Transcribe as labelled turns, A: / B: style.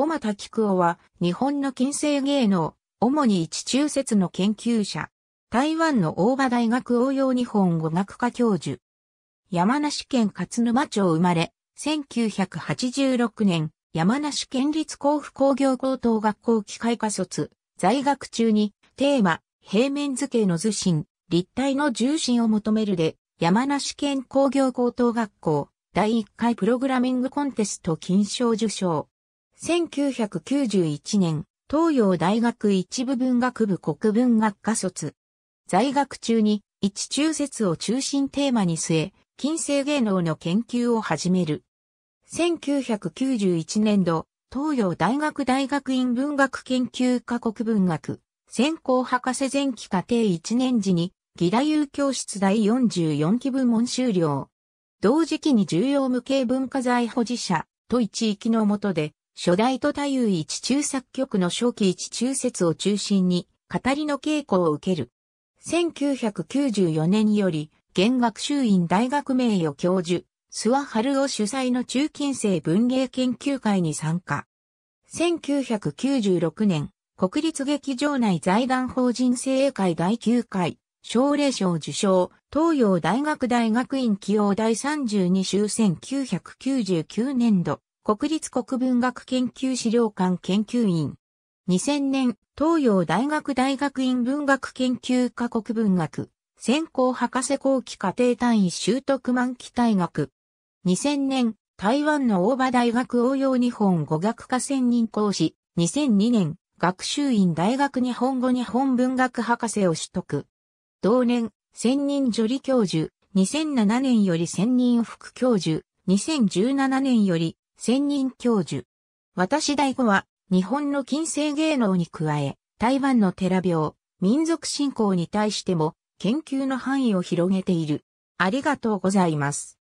A: 小又菊夫は日本の近世芸能、主に一中説の研究者。台湾の大場大学応用日本語学科教授。山梨県勝沼町生まれ、1986年、山梨県立甲府工業高等学校機械科卒、在学中に、テーマ、平面図形の図心、立体の重心を求めるで、山梨県工業高等学校、第1回プログラミングコンテスト金賞受賞。1991年、東洋大学一部文学部国文学科卒。在学中に、一中説を中心テーマに据え、近世芸能の研究を始める。1991年度、東洋大学大学院文学研究科国文学、専攻博士前期課程1年時に、義太夫教室第44期部門修了。同時期に重要無形文化財保持者と一域の下で、初代と太夫一中作曲の初期一中説を中心に、語りの稽古を受ける。1994年より、弦学習院大学名誉教授、諏訪春を主催の中近世文芸研究会に参加。1996年、国立劇場内財団法人精鋭会第9回、奨励賞受賞、東洋大学大学院起用第32週1999年度、国立国文学研究資料館研究員。2000年、東洋大学大学院文学研究科国文学、専攻博士後期家庭単位習得満期大学。2000年、台湾の大場大学応用日本語学科専任講師。2002年、学習院大学日本語日本文学博士を取得。同年、専任助理教授。2007年より専任副教授。2017年より専任教授。私大後は、日本の近世芸能に加え、台湾の寺病、民族信仰に対しても、研究の範囲を広げている。ありがとうございます。